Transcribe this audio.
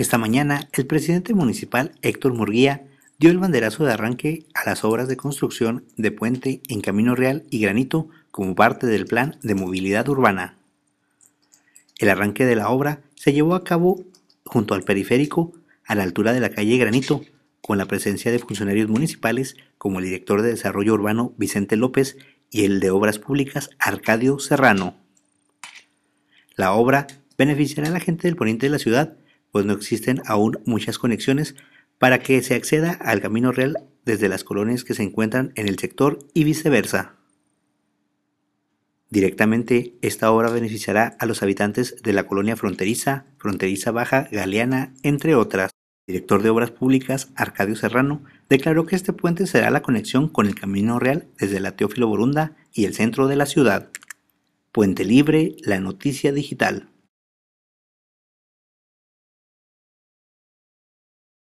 Esta mañana, el presidente municipal Héctor Murguía dio el banderazo de arranque a las obras de construcción de puente en Camino Real y Granito como parte del plan de movilidad urbana. El arranque de la obra se llevó a cabo junto al periférico a la altura de la calle Granito, con la presencia de funcionarios municipales como el director de Desarrollo Urbano Vicente López y el de Obras Públicas Arcadio Serrano. La obra beneficiará a la gente del poniente de la ciudad pues no existen aún muchas conexiones para que se acceda al camino real desde las colonias que se encuentran en el sector y viceversa. Directamente, esta obra beneficiará a los habitantes de la colonia fronteriza, fronteriza baja, galeana, entre otras. director de Obras Públicas, Arcadio Serrano, declaró que este puente será la conexión con el Camino Real desde la Teófilo Borunda y el centro de la ciudad. Puente Libre, la noticia digital.